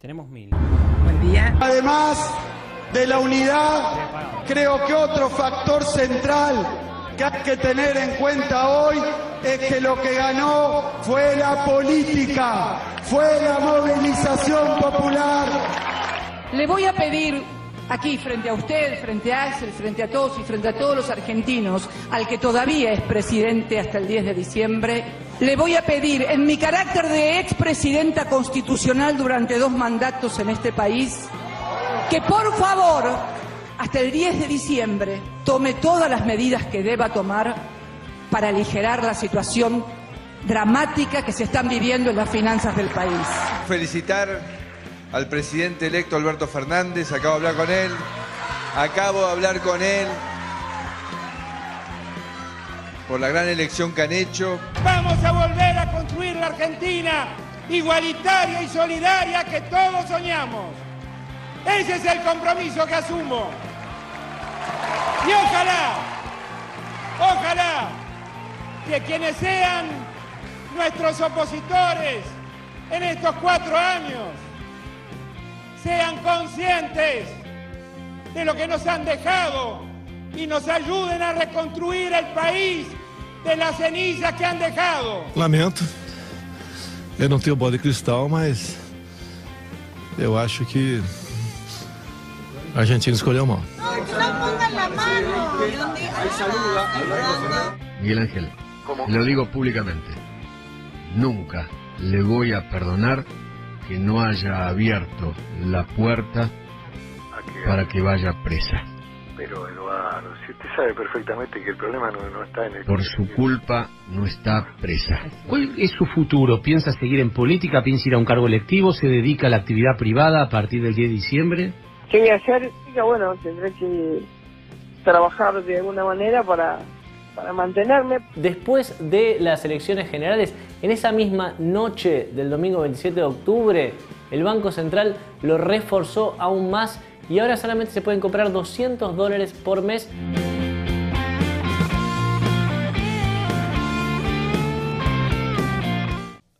Tenemos Además de la unidad, creo que otro factor central que hay que tener en cuenta hoy es que lo que ganó fue la política, fue la movilización popular. Le voy a pedir aquí, frente a usted, frente a Axel, frente a todos y frente a todos los argentinos, al que todavía es presidente hasta el 10 de diciembre, le voy a pedir, en mi carácter de expresidenta constitucional durante dos mandatos en este país, que por favor, hasta el 10 de diciembre, tome todas las medidas que deba tomar para aligerar la situación dramática que se están viviendo en las finanzas del país. Felicitar al presidente electo Alberto Fernández, acabo de hablar con él, acabo de hablar con él por la gran elección que han hecho. Vamos a volver a construir la Argentina igualitaria y solidaria que todos soñamos. Ese es el compromiso que asumo. Y ojalá, ojalá que quienes sean nuestros opositores en estos cuatro años sean conscientes de lo que nos han dejado y nos ayuden a reconstruir el país de las cenizas que han dejado. Lamento. yo no tengo bola de cristal, mas yo acho que Argentina escolheu mal. Miguel Ángel, lo digo públicamente. Nunca le voy a perdonar que no haya abierto la puerta para que vaya presa. Pero si usted sabe perfectamente que el problema no, está en el... Por su culpa no está presa. ¿Cuál es su futuro? ¿Piensa seguir en política? ¿Piensa ir a un cargo electivo? ¿Se dedica a la actividad privada a partir del 10 de diciembre? ¿Qué voy a hacer? Bueno, tendré que trabajar de alguna manera para para mantenerme. Después de las elecciones generales, en esa misma noche del domingo 27 de octubre, el Banco Central lo reforzó aún más y ahora solamente se pueden comprar 200 dólares por mes.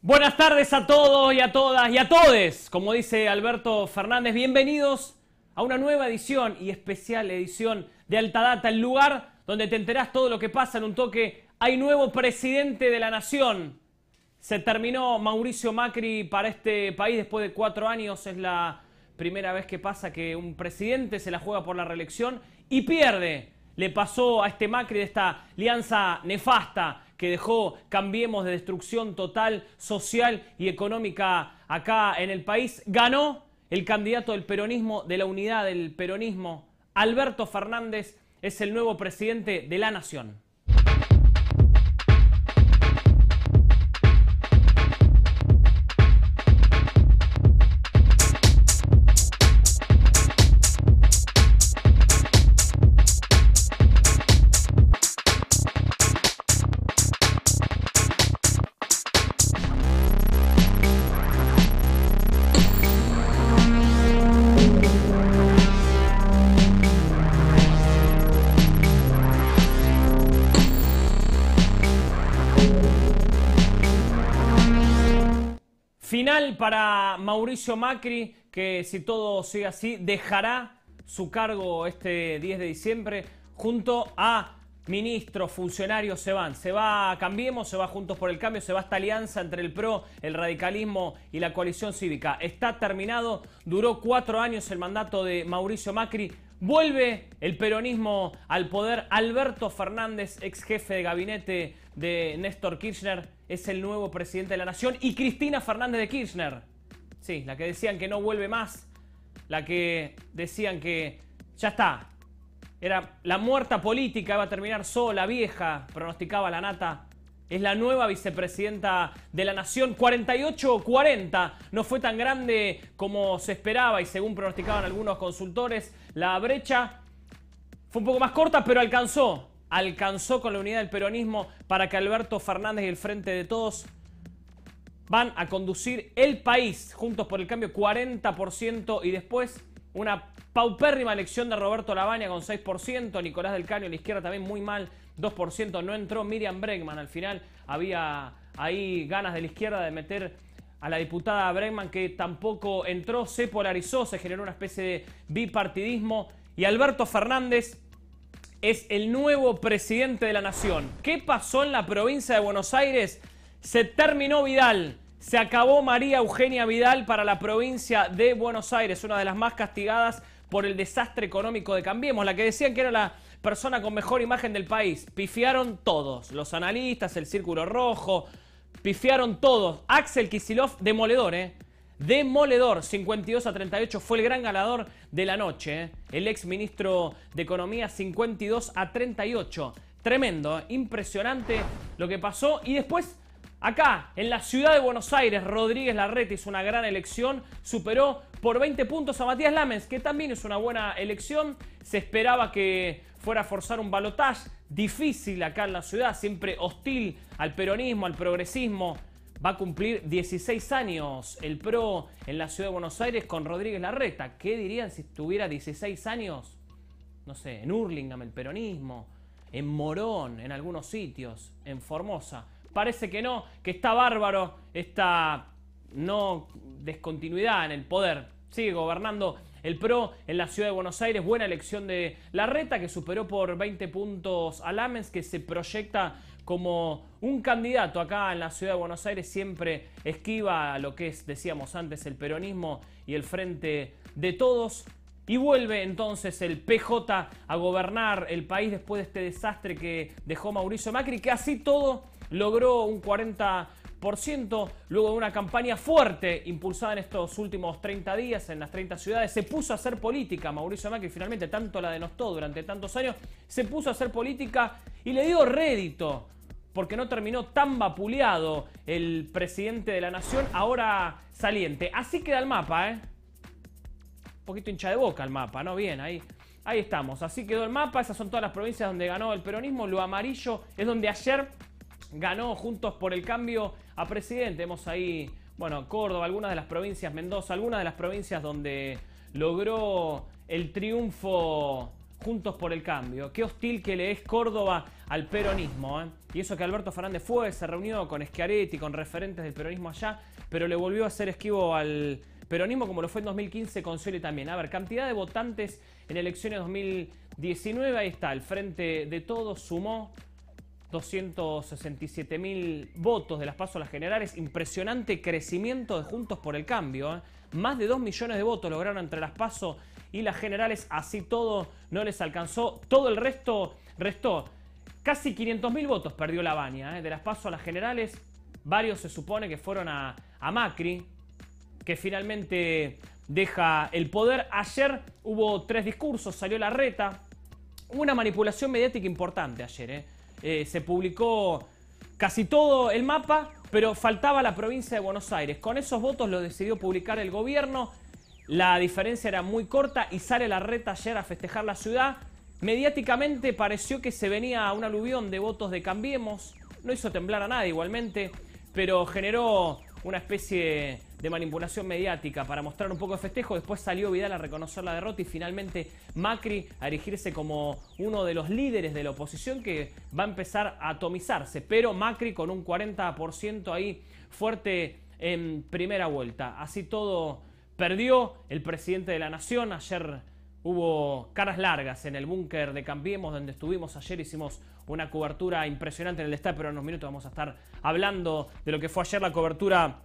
Buenas tardes a todos y a todas y a todes. Como dice Alberto Fernández, bienvenidos a una nueva edición y especial edición de Alta Data, el lugar donde te enterás todo lo que pasa en un toque. Hay nuevo presidente de la nación. Se terminó Mauricio Macri para este país después de cuatro años. Es la primera vez que pasa que un presidente se la juega por la reelección y pierde. Le pasó a este Macri de esta alianza nefasta que dejó, cambiemos, de destrucción total, social y económica acá en el país. Ganó el candidato del peronismo, de la unidad del peronismo, Alberto Fernández, es el nuevo presidente de la nación. para Mauricio Macri, que si todo sigue así, dejará su cargo este 10 de diciembre junto a ministros, funcionarios se van. Se va Cambiemos, se va Juntos por el Cambio, se va esta alianza entre el PRO, el radicalismo y la coalición cívica. Está terminado, duró cuatro años el mandato de Mauricio Macri. Vuelve el peronismo al poder. Alberto Fernández, ex jefe de gabinete de Néstor Kirchner, es el nuevo presidente de la nación y Cristina Fernández de Kirchner. Sí, la que decían que no vuelve más, la que decían que ya está. Era la muerta política, iba a terminar sola, vieja, pronosticaba la nata. Es la nueva vicepresidenta de la nación. 48-40. No fue tan grande como se esperaba y según pronosticaban algunos consultores. La brecha fue un poco más corta, pero alcanzó alcanzó con la unidad del peronismo para que Alberto Fernández y el Frente de Todos van a conducir el país juntos por el cambio 40% y después una paupérrima elección de Roberto Labaña con 6%, Nicolás del Caño la izquierda también muy mal, 2%, no entró Miriam Bregman, al final había ahí ganas de la izquierda de meter a la diputada Bregman que tampoco entró, se polarizó, se generó una especie de bipartidismo y Alberto Fernández es el nuevo presidente de la nación. ¿Qué pasó en la provincia de Buenos Aires? Se terminó Vidal. Se acabó María Eugenia Vidal para la provincia de Buenos Aires, una de las más castigadas por el desastre económico de Cambiemos, la que decían que era la persona con mejor imagen del país. Pifiaron todos, los analistas, el Círculo Rojo, pifiaron todos. Axel Kisilov, demoledor, ¿eh? Demoledor, 52 a 38, fue el gran ganador de la noche. ¿eh? El ex ministro de Economía, 52 a 38. Tremendo, ¿eh? impresionante lo que pasó. Y después Acá, en la ciudad de Buenos Aires, Rodríguez Larreta hizo una gran elección, superó por 20 puntos a Matías Lames que también es una buena elección. Se esperaba que fuera a forzar un balotaje difícil acá en la ciudad, siempre hostil al peronismo, al progresismo, va a cumplir 16 años el PRO en la ciudad de Buenos Aires con Rodríguez Larreta. ¿Qué dirían si estuviera 16 años? No sé, en Hurlingham, el peronismo, en Morón, en algunos sitios, en Formosa. Parece que no, que está bárbaro esta no descontinuidad en el poder. Sigue gobernando el PRO en la ciudad de Buenos Aires, buena elección de Larreta, que superó por 20 puntos a Lamens, que se proyecta como un candidato acá en la ciudad de Buenos Aires siempre esquiva lo que es, decíamos antes, el peronismo y el frente de todos. Y vuelve entonces el PJ a gobernar el país después de este desastre que dejó Mauricio Macri, que así todo logró un 40%, luego de una campaña fuerte impulsada en estos últimos 30 días en las 30 ciudades, se puso a hacer política. Mauricio Macri finalmente tanto la denostó durante tantos años, se puso a hacer política y le dio rédito porque no terminó tan vapuleado el presidente de la nación, ahora saliente. Así queda el mapa, ¿eh? Un poquito hincha de boca el mapa, ¿no? Bien, ahí. Ahí estamos, así quedó el mapa, esas son todas las provincias donde ganó el peronismo, lo amarillo es donde ayer ganó Juntos por el Cambio a presidente, vemos ahí, bueno, Córdoba, algunas de las provincias, Mendoza, algunas de las provincias donde logró el triunfo Juntos por el Cambio. Qué hostil que le es Córdoba al peronismo. ¿eh? Y eso que Alberto Fernández fue, se reunió con Schiaretti, con referentes del peronismo allá, pero le volvió a ser esquivo al peronismo como lo fue en 2015 con Scioli también. A ver, cantidad de votantes en elecciones 2019, ahí está, el Frente de Todos sumó 267 mil votos de las pasos a las generales. Impresionante crecimiento de Juntos por el Cambio. ¿eh? Más de 2 millones de votos lograron entre las pasos y las generales, así todo, no les alcanzó. Todo el resto restó. Casi 500.000 votos perdió la Baña. ¿eh? De las PASO a las generales, varios se supone que fueron a, Macri, que finalmente deja el poder. Ayer hubo tres discursos, salió la reta. Una manipulación mediática importante ayer. ¿eh? Eh, se publicó casi todo el mapa, pero faltaba la provincia de Buenos Aires. Con esos votos lo decidió publicar el gobierno. La diferencia era muy corta y sale la reta ayer a festejar la ciudad. Mediáticamente pareció que se venía un aluvión de votos de Cambiemos. No hizo temblar a nadie igualmente, pero generó una especie de manipulación mediática para mostrar un poco de festejo. Después salió Vidal a reconocer la derrota y finalmente Macri a erigirse como uno de los líderes de la oposición que va a empezar a atomizarse. Pero Macri con un 40% ahí fuerte en primera vuelta. Así todo Perdió el presidente de la Nación. Ayer hubo caras largas en el búnker de Cambiemos, donde estuvimos ayer. Hicimos una cobertura impresionante en el destape, pero en unos minutos vamos a estar hablando de lo que fue ayer la cobertura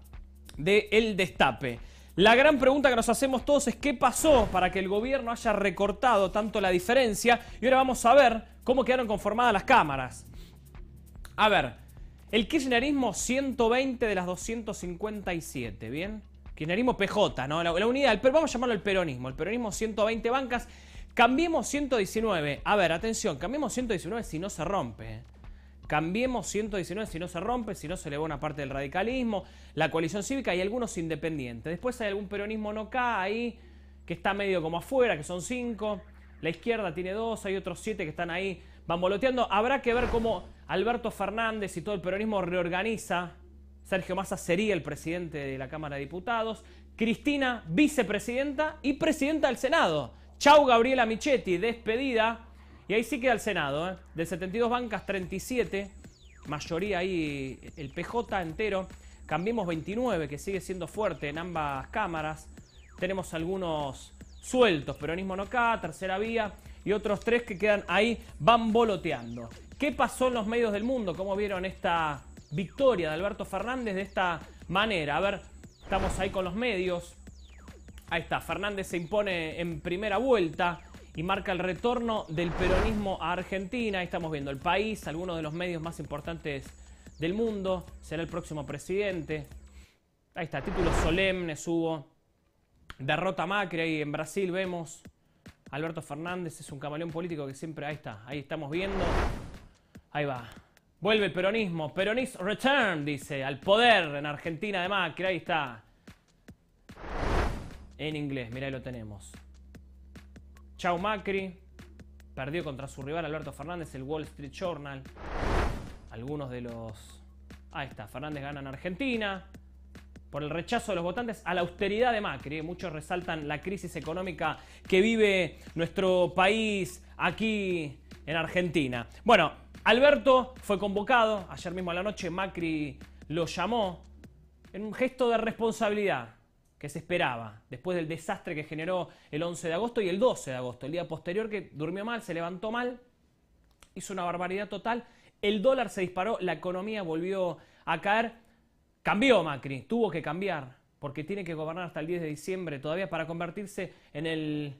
de El Destape. La gran pregunta que nos hacemos todos es qué pasó para que el gobierno haya recortado tanto la diferencia y ahora vamos a ver cómo quedaron conformadas las cámaras. A ver, el kirchnerismo 120 de las 257, ¿bien? Kirchnerismo PJ, ¿no? La, unidad, vamos a llamarlo el peronismo. El peronismo 120 bancas. Cambiemos 119. A ver, atención, cambiemos 119 si no se rompe. ¿eh? Cambiemos 119 si no se rompe, si no se le va una parte del radicalismo, la coalición cívica y algunos independientes. Después hay algún peronismo no K ahí, que está medio como afuera, que son cinco. La izquierda tiene dos, hay otros siete que están ahí boloteando. Habrá que ver cómo Alberto Fernández y todo el peronismo reorganiza Sergio Massa sería el presidente de la Cámara de Diputados, Cristina vicepresidenta y presidenta del Senado. Chau Gabriela Michetti, despedida. Y ahí sí queda el Senado, ¿eh? de 72 bancas 37, mayoría ahí el PJ entero. Cambiemos 29, que sigue siendo fuerte en ambas cámaras. Tenemos algunos sueltos, peronismo no acá, tercera vía y otros tres que quedan ahí, van voloteando. ¿Qué pasó en los medios del mundo? ¿Cómo vieron esta victoria de Alberto Fernández de esta manera. A ver, estamos ahí con los medios. Ahí está, Fernández se impone en primera vuelta y marca el retorno del peronismo a Argentina. Ahí estamos viendo el país, algunos de los medios más importantes del mundo. Será el próximo presidente. Ahí está, título solemnes hubo. Derrota Macri ahí en Brasil, vemos. Alberto Fernández es un camaleón político que siempre ahí está, ahí estamos viendo. Ahí va. Vuelve el peronismo. Peronist return, dice, al poder en Argentina de Macri. Ahí está. En inglés, mirá, ahí lo tenemos. Chau Macri. Perdió contra su rival Alberto Fernández el Wall Street Journal. Algunos de los... Ahí está, Fernández gana en Argentina. Por el rechazo de los votantes a la austeridad de Macri. Eh. Muchos resaltan la crisis económica que vive nuestro país aquí en Argentina. Bueno, Alberto fue convocado, ayer mismo a la noche Macri lo llamó en un gesto de responsabilidad que se esperaba después del desastre que generó el 11 de agosto y el 12 de agosto, el día posterior que durmió mal, se levantó mal, hizo una barbaridad total, el dólar se disparó, la economía volvió a caer, cambió Macri, tuvo que cambiar, porque tiene que gobernar hasta el 10 de diciembre todavía para convertirse en el,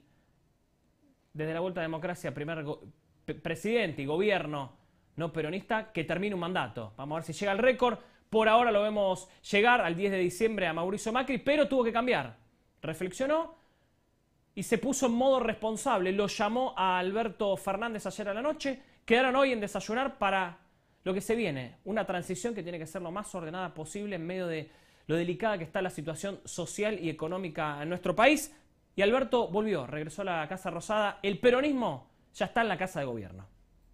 desde la vuelta a democracia, primer presidente y gobierno no peronista que termine un mandato. Vamos a ver si llega el récord. Por ahora lo vemos llegar al 10 de diciembre a Mauricio Macri, pero tuvo que cambiar. Reflexionó y se puso en modo responsable. Lo llamó a Alberto Fernández ayer a la noche. Quedaron hoy en desayunar para lo que se viene, una transición que tiene que ser lo más ordenada posible en medio de lo delicada que está la situación social y económica en nuestro país. Y Alberto volvió, regresó a la Casa Rosada. El peronismo ya está en la Casa de Gobierno.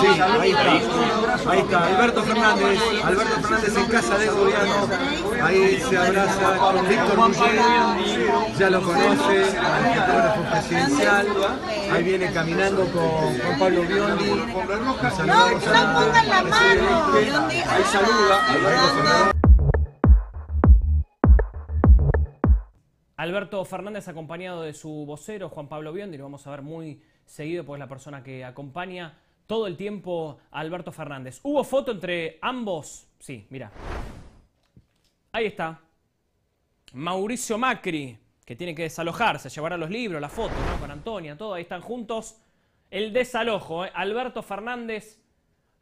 ahí está. Alberto Fernández. Alberto Fernández en casa de gobierno. Ahí se abraza con Víctor Mujer, Ya lo conoce, presidencial. Ahí viene caminando con, con Pablo Biondi. no, no pongan la mano. Ahí saluda Alberto Fernández. Alberto Fernández acompañado de su vocero Juan Pablo Biondi, lo vamos a ver muy seguido porque es la persona que acompaña todo el tiempo Alberto Fernández. ¿Hubo foto entre ambos? Sí, mira. Ahí está. Mauricio Macri, que tiene que desalojarse, llevará los libros, la foto, ¿no? Con Antonia, todo, ahí están juntos. El desalojo, ¿eh? Alberto Fernández,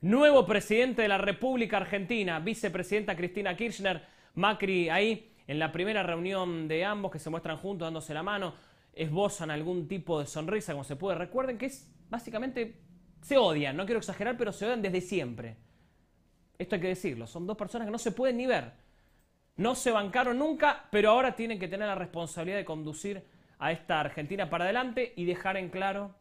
nuevo presidente de la República Argentina, vicepresidenta Cristina Kirchner, Macri ahí, en la primera reunión de ambos que se muestran juntos dándose la mano, esbozan algún tipo de sonrisa, como se puede. Recuerden que es básicamente se odian, no quiero exagerar, pero se odian desde siempre. Esto hay que decirlo, son dos personas que no se pueden ni ver. No se bancaron nunca, pero ahora tienen que tener la responsabilidad de conducir a esta Argentina para adelante y dejar en claro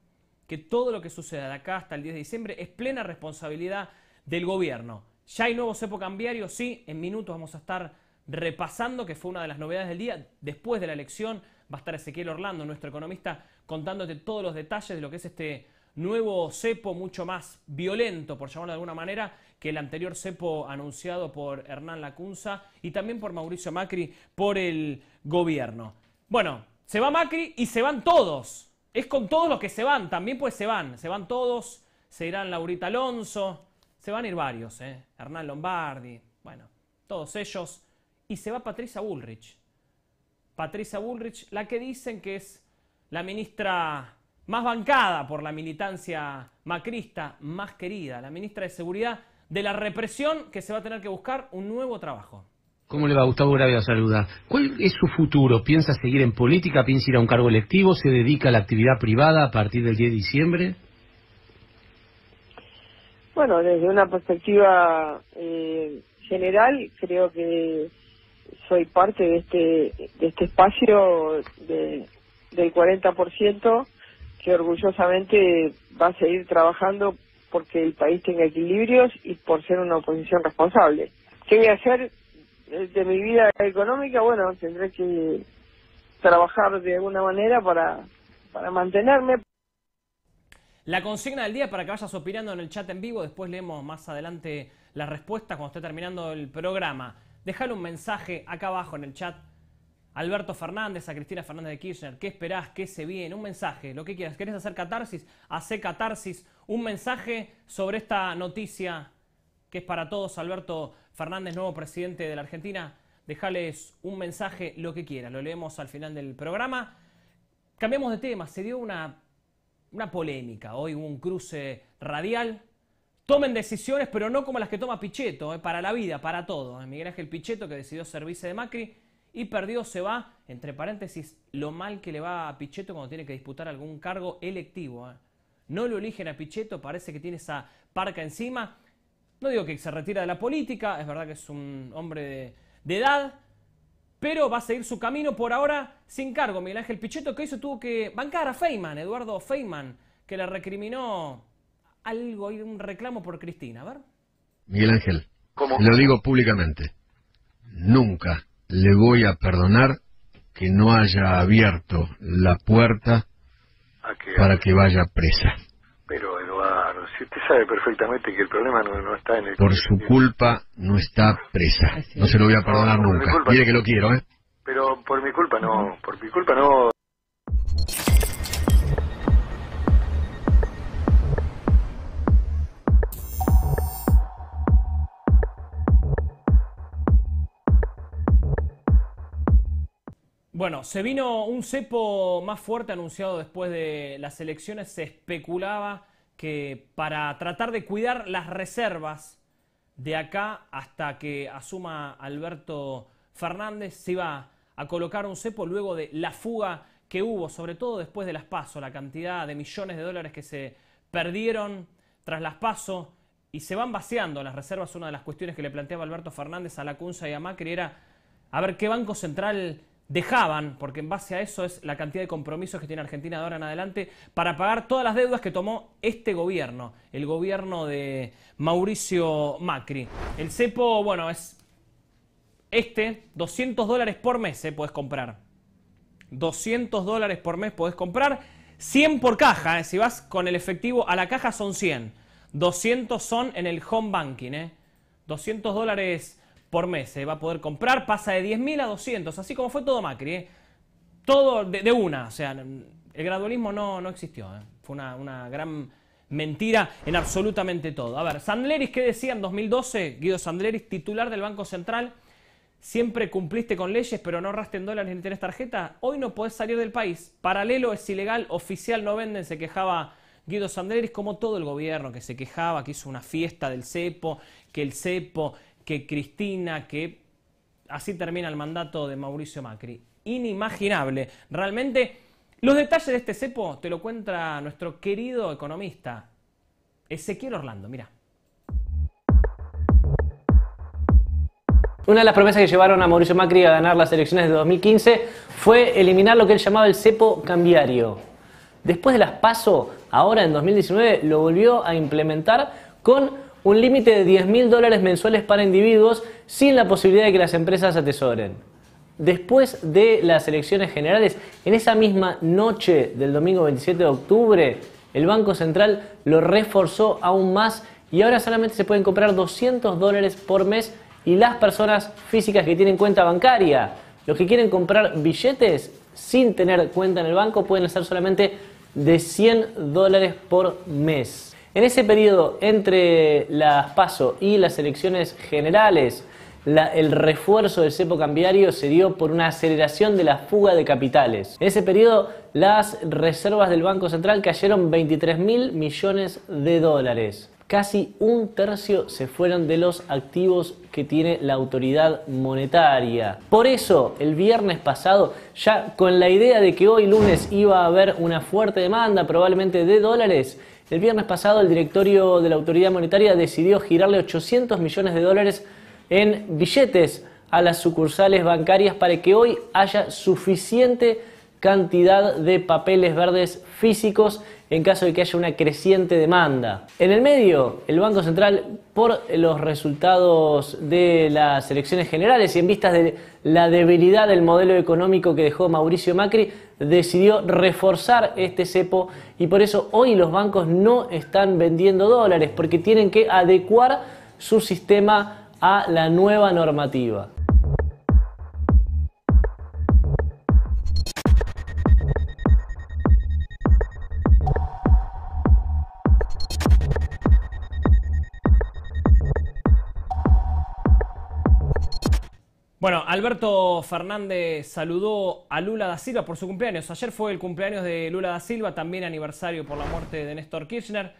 que todo lo que suceda de acá hasta el 10 de diciembre es plena responsabilidad del gobierno. Ya hay nuevos cepo cambiario, sí, en minutos vamos a estar repasando, que fue una de las novedades del día. Después de la elección va a estar Ezequiel Orlando, nuestro economista, contándote todos los detalles de lo que es este nuevo cepo mucho más violento, por llamarlo de alguna manera, que el anterior cepo anunciado por Hernán Lacunza y también por Mauricio Macri por el gobierno. Bueno, se va Macri y se van todos. Es con todos los que se van, también pues se van, se van todos, se irán Laurita Alonso, se van a ir varios, eh. Hernán Lombardi, bueno, todos ellos. Y se va Patricia Bullrich. Patricia Bullrich, la que dicen que es la ministra más bancada por la militancia macrista, más querida, la ministra de Seguridad, de la represión que se va a tener que buscar un nuevo trabajo. ¿Cómo le va? Gustavo Gravia saluda. ¿Cuál es su futuro? ¿Piensa seguir en política? ¿Piensa ir a un cargo electivo? ¿Se dedica a la actividad privada a partir del 10 de diciembre? Bueno, desde una perspectiva eh, general, creo que soy parte de este, de este espacio de, del 40% que orgullosamente va a seguir trabajando porque el país tenga equilibrios y por ser una oposición responsable. ¿Qué voy a hacer eh, de mi vida económica? Bueno, tendré que trabajar de alguna manera para, mantenerme. La consigna del día para que vayas opinando en el chat en vivo, después leemos más adelante la respuesta cuando esté terminando el programa. Dejale un mensaje acá abajo en el chat Alberto Fernández, a Cristina Fernández de Kirchner, ¿qué esperás? ¿Qué se viene? Un mensaje, lo que quieras. ¿Querés hacer catarsis? Hacé catarsis. Un mensaje sobre esta noticia que es para todos. Alberto Fernández, nuevo presidente de la Argentina. Dejales un mensaje, lo que quieras. Lo leemos al final del programa. Cambiamos de tema. Se dio una, polémica. Hoy hubo un cruce radial tomen decisiones, pero no como las que toma Pichetto, eh, para la vida, para todo. Eh. Miguel Ángel Pichetto, que decidió servirse de Macri, y perdido se va, entre paréntesis, lo mal que le va a Pichetto cuando tiene que disputar algún cargo electivo. ¿eh? No lo eligen a Pichetto, parece que tiene esa parca encima. No digo que se retira de la política, es verdad que es un hombre de, edad, pero va a seguir su camino por ahora sin cargo. Miguel Ángel Pichetto que hizo tuvo que bancar a Feynman, Eduardo Feynman, que le recriminó algo, y un reclamo por Cristina. A ver. Miguel Ángel, ¿Cómo? lo digo públicamente, nunca le voy a perdonar que no haya abierto la puerta para que vaya presa. Pero Eduardo, si usted sabe perfectamente que el problema no, está en el... Por su culpa no está presa. No se lo voy a perdonar nunca. Mire que lo quiero, ¿eh? Pero por mi culpa no, por mi culpa no. Bueno, se vino un cepo más fuerte anunciado después de las elecciones. Se especulaba que para tratar de cuidar las reservas de acá hasta que asuma Alberto Fernández, se iba a colocar un cepo luego de la fuga que hubo, sobre todo después de las PASO, la cantidad de millones de dólares que se perdieron tras las PASO y se van vaciando las reservas. Una de las cuestiones que le planteaba Alberto Fernández a la Cunza y a Macri era a ver qué Banco Central dejaban, porque en base a eso es la cantidad de compromisos que tiene Argentina de ahora en adelante, para pagar todas las deudas que tomó este gobierno, el gobierno de Mauricio Macri. El cepo, bueno, es este, 200 dólares por mes eh, puedes comprar. 200 dólares por mes puedes comprar, 100 por caja, eh, si vas con el efectivo a la caja son 100, 200 son en el home banking, eh. 200 dólares por mes se va a poder comprar, pasa de 10.000 a 200, así como fue todo Macri, ¿eh? todo de, una, o sea, el gradualismo no, no existió, ¿eh? fue una, una, gran mentira en absolutamente todo. A ver, Sandleris, ¿qué decía en 2012? Guido Sandleris, titular del Banco Central, siempre cumpliste con leyes, pero no ahorraste en dólares ni tenés tarjeta, hoy no podés salir del país, paralelo es ilegal, oficial no venden, se quejaba... Guido Sandleris, como todo el gobierno que se quejaba, que hizo una fiesta del cepo, que el cepo que Cristina, que así termina el mandato de Mauricio Macri. Inimaginable. Realmente, los detalles de este cepo te lo cuenta nuestro querido economista Ezequiel Orlando. Mira. Una de las promesas que llevaron a Mauricio Macri a ganar las elecciones de 2015 fue eliminar lo que él llamaba el cepo cambiario. Después de las PASO, ahora en 2019, lo volvió a implementar con un límite de 10.000 mil dólares mensuales para individuos sin la posibilidad de que las empresas atesoren. Después de las elecciones generales, en esa misma noche del domingo 27 de octubre, el Banco Central lo reforzó aún más y ahora solamente se pueden comprar 200 dólares por mes y las personas físicas que tienen cuenta bancaria. Los que quieren comprar billetes sin tener cuenta en el banco pueden hacer solamente de 100 dólares por mes. En ese periodo entre las PASO y las elecciones generales, el refuerzo del cepo cambiario se dio por una aceleración de la fuga de capitales. En ese periodo, las reservas del Banco Central cayeron 23 mil millones de dólares. Casi un tercio se fueron de los activos que tiene la autoridad monetaria. Por eso, el viernes pasado, ya con la idea de que hoy lunes iba a haber una fuerte demanda, probablemente de dólares, el viernes pasado el directorio de la Autoridad Monetaria decidió girarle 800 millones de dólares en billetes a las sucursales bancarias para que hoy haya suficiente cantidad de papeles verdes físicos en caso de que haya una creciente demanda. En el medio, el Banco Central, por los resultados de las elecciones generales y en vistas de la debilidad del modelo económico que dejó Mauricio Macri, decidió reforzar este cepo y por eso hoy los bancos no están vendiendo dólares porque tienen que adecuar su sistema a la nueva normativa. Bueno, Alberto Fernández saludó a Lula da Silva por su cumpleaños. Ayer fue el cumpleaños de Lula da Silva, también aniversario por la muerte de Néstor Kirchner.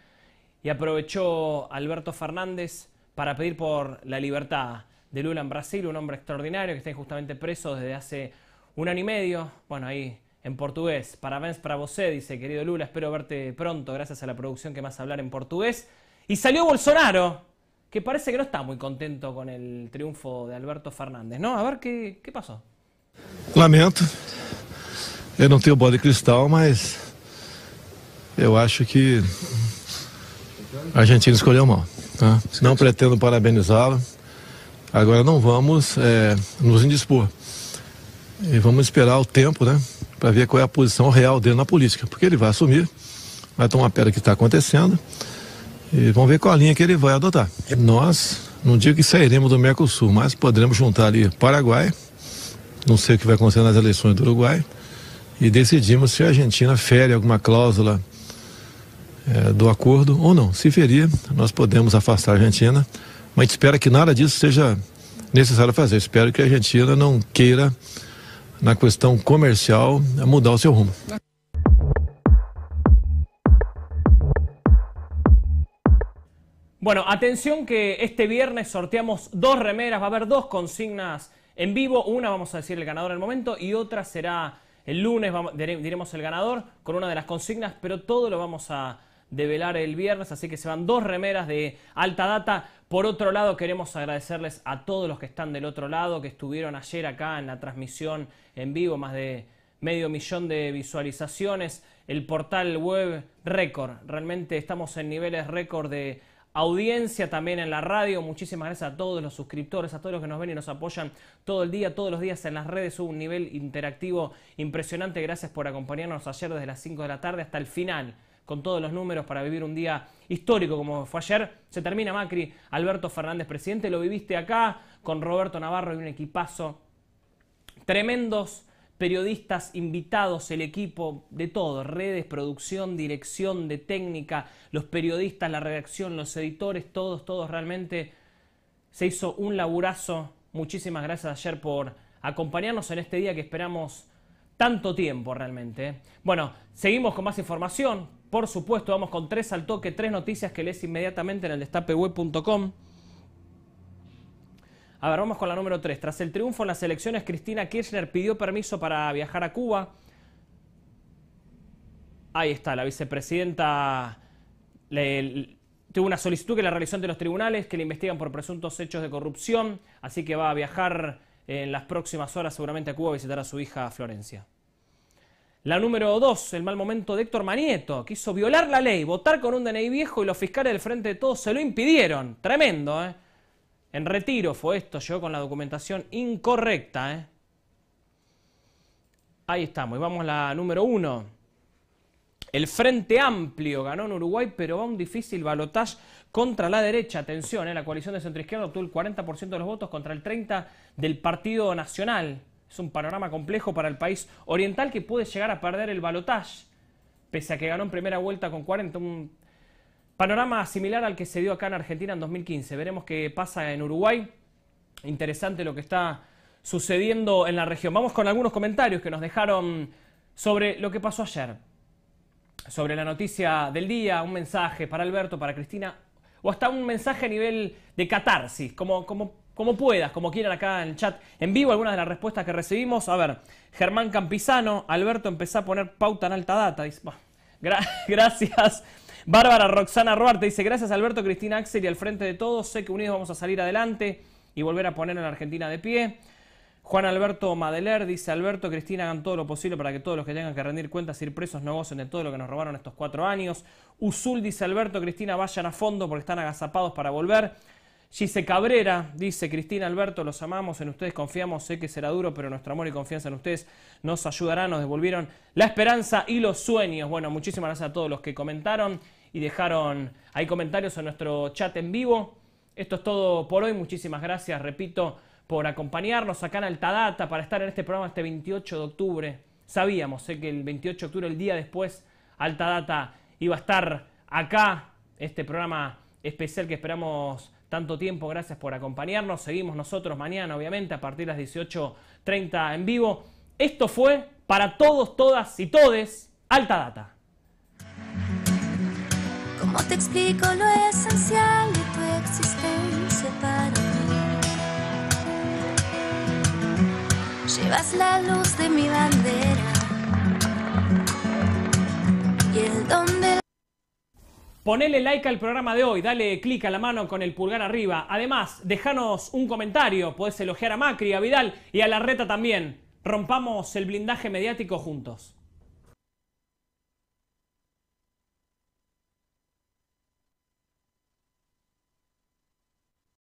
Y aprovechó Alberto Fernández para pedir por la libertad de Lula en Brasil, un hombre extraordinario que está injustamente preso desde hace un año y medio. Bueno, ahí en portugués. Parabéns para vos, dice querido Lula, espero verte pronto, gracias a la producción que más hablar en portugués. Y salió Bolsonaro, que parece que no está muy contento con el triunfo de Alberto Fernández, ¿no? A ver qué, qué pasó. Lamento. Eu não tenho bola de cristal, mas eu acho que a Argentina escolheu mal. Né? Não pretendo parabenizá-lo. Agora não vamos é, nos indispor. E vamos esperar o tempo, né? Para ver qual é a posição real dele na política. Porque ele vai assumir, vai tomar pera que está acontecendo. E vamos ver qual a linha que ele vai adotar. Nós, não digo que sairemos do Mercosul, mas poderemos juntar ali Paraguai, não sei o que vai acontecer nas eleições do Uruguai, e decidimos se a Argentina fere alguma cláusula é, do acordo ou não. Se ferir, nós podemos afastar a Argentina, mas espera que nada disso seja necessário fazer. Espero que a Argentina não queira, na questão comercial, mudar o seu rumo. Bueno, atención que este viernes sorteamos dos remeras, va a haber dos consignas en vivo, una vamos a decir el ganador en el momento y otra será el lunes, diremos el ganador con una de las consignas, pero todo lo vamos a develar el viernes, así que se van dos remeras de alta data. Por otro lado, queremos agradecerles a todos los que están del otro lado, que estuvieron ayer acá en la transmisión en vivo, más de medio millón de visualizaciones, el portal web récord, realmente estamos en niveles récord de audiencia también en la radio. Muchísimas gracias a todos los suscriptores, a todos los que nos ven y nos apoyan todo el día, todos los días en las redes. Hubo un nivel interactivo impresionante. Gracias por acompañarnos ayer desde las 5 de la tarde hasta el final con todos los números para vivir un día histórico como fue ayer. Se termina Macri, Alberto Fernández presidente, lo viviste acá con Roberto Navarro y un equipazo tremendos periodistas invitados, el equipo de todo, redes, producción, dirección de técnica, los periodistas, la redacción, los editores, todos, todos realmente se hizo un laburazo. Muchísimas gracias ayer por acompañarnos en este día que esperamos tanto tiempo realmente. ¿eh? Bueno, seguimos con más información. Por supuesto, vamos con tres al toque, tres noticias que lees inmediatamente en el destapeweb.com. A ver, vamos con la número 3. Tras el triunfo en las elecciones, Cristina Kirchner pidió permiso para viajar a Cuba. Ahí está, la vicepresidenta tuvo una solicitud que la realizó ante los tribunales, que le investigan por presuntos hechos de corrupción, así que va a viajar eh, en las próximas horas seguramente a Cuba a visitar a su hija Florencia. La número 2, el mal momento de Héctor Manieto. Quiso violar la ley, votar con un DNI viejo y los fiscales del Frente de Todos se lo impidieron. Tremendo, ¿eh? En retiro fue esto, llegó con la documentación incorrecta. ¿eh? Ahí estamos, y vamos a la número uno. El Frente Amplio ganó en Uruguay, pero va un difícil balotaje contra la derecha. Atención, ¿eh? la coalición de centro izquierda obtuvo el 40% de los votos contra el 30% del Partido Nacional. Es un panorama complejo para el país oriental que puede llegar a perder el balotaje, pese a que ganó en primera vuelta con 40, Panorama similar al que se dio acá en Argentina en 2015. Veremos qué pasa en Uruguay. Interesante lo que está sucediendo en la región. Vamos con algunos comentarios que nos dejaron sobre lo que pasó ayer. Sobre la noticia del día, un mensaje para Alberto, para Cristina, o hasta un mensaje a nivel de catarsis, como, como, como puedas, como quieran acá en el chat. En vivo algunas de las respuestas que recibimos. A ver, Germán Campizano, Alberto empezó a poner pauta en alta data. Dice, gracias. Bárbara Roxana Ruarte dice, gracias Alberto, Cristina Axel y al frente de todos, sé que unidos vamos a salir adelante y volver a poner a la Argentina de pie. Juan Alberto Madeler dice, Alberto, Cristina, hagan todo lo posible para que todos los que tengan que rendir cuentas, ir presos, no gocen de todo lo que nos robaron estos cuatro años. Usul dice, Alberto, Cristina, vayan a fondo porque están agazapados para volver. Gise Cabrera dice, Cristina, Alberto, los amamos, en ustedes confiamos, sé que será duro, pero nuestro amor y confianza en ustedes nos ayudará, nos devolvieron la esperanza y los sueños. Bueno, muchísimas gracias a todos los que comentaron y dejaron ahí comentarios en nuestro chat en vivo. Esto es todo por hoy. Muchísimas gracias, repito, por acompañarnos acá en Data para estar en este programa este 28 de octubre. Sabíamos sé eh, que el 28 de octubre, el día después, Alta Data iba a estar acá, este programa especial que esperamos tanto tiempo. Gracias por acompañarnos. Seguimos nosotros mañana, obviamente, a partir de las 18.30 en vivo. Esto fue para todos, todas y todes, Alta Data. ¿Cómo te explico lo esencial de tu existencia para mí? Llevas la luz de mi bandera y el don de Ponele like al programa de hoy, dale clic a la mano con el pulgar arriba. Además, déjanos un comentario, podés elogiar a Macri, a Vidal y a la reta también. Rompamos el blindaje mediático juntos.